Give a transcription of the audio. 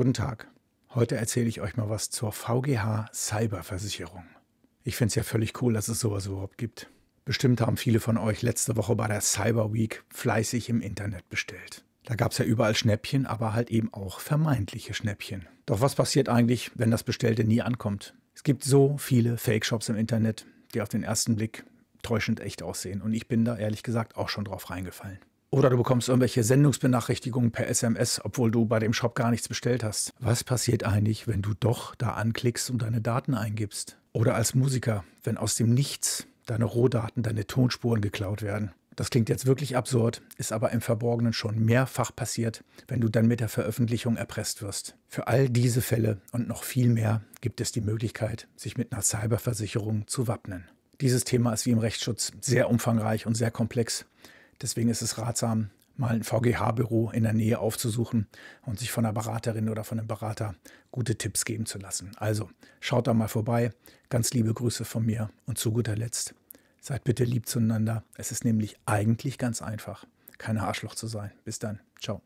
Guten Tag. Heute erzähle ich euch mal was zur VGH Cyberversicherung. Ich finde es ja völlig cool, dass es sowas überhaupt gibt. Bestimmt haben viele von euch letzte Woche bei der Cyber Week fleißig im Internet bestellt. Da gab es ja überall Schnäppchen, aber halt eben auch vermeintliche Schnäppchen. Doch was passiert eigentlich, wenn das Bestellte nie ankommt? Es gibt so viele Fake-Shops im Internet, die auf den ersten Blick täuschend echt aussehen. Und ich bin da ehrlich gesagt auch schon drauf reingefallen. Oder du bekommst irgendwelche Sendungsbenachrichtigungen per SMS, obwohl du bei dem Shop gar nichts bestellt hast. Was passiert eigentlich, wenn du doch da anklickst und deine Daten eingibst? Oder als Musiker, wenn aus dem Nichts deine Rohdaten, deine Tonspuren geklaut werden. Das klingt jetzt wirklich absurd, ist aber im Verborgenen schon mehrfach passiert, wenn du dann mit der Veröffentlichung erpresst wirst. Für all diese Fälle und noch viel mehr gibt es die Möglichkeit, sich mit einer Cyberversicherung zu wappnen. Dieses Thema ist wie im Rechtsschutz sehr umfangreich und sehr komplex. Deswegen ist es ratsam, mal ein VGH-Büro in der Nähe aufzusuchen und sich von einer Beraterin oder von einem Berater gute Tipps geben zu lassen. Also schaut da mal vorbei. Ganz liebe Grüße von mir und zu guter Letzt seid bitte lieb zueinander. Es ist nämlich eigentlich ganz einfach, kein Arschloch zu sein. Bis dann. Ciao.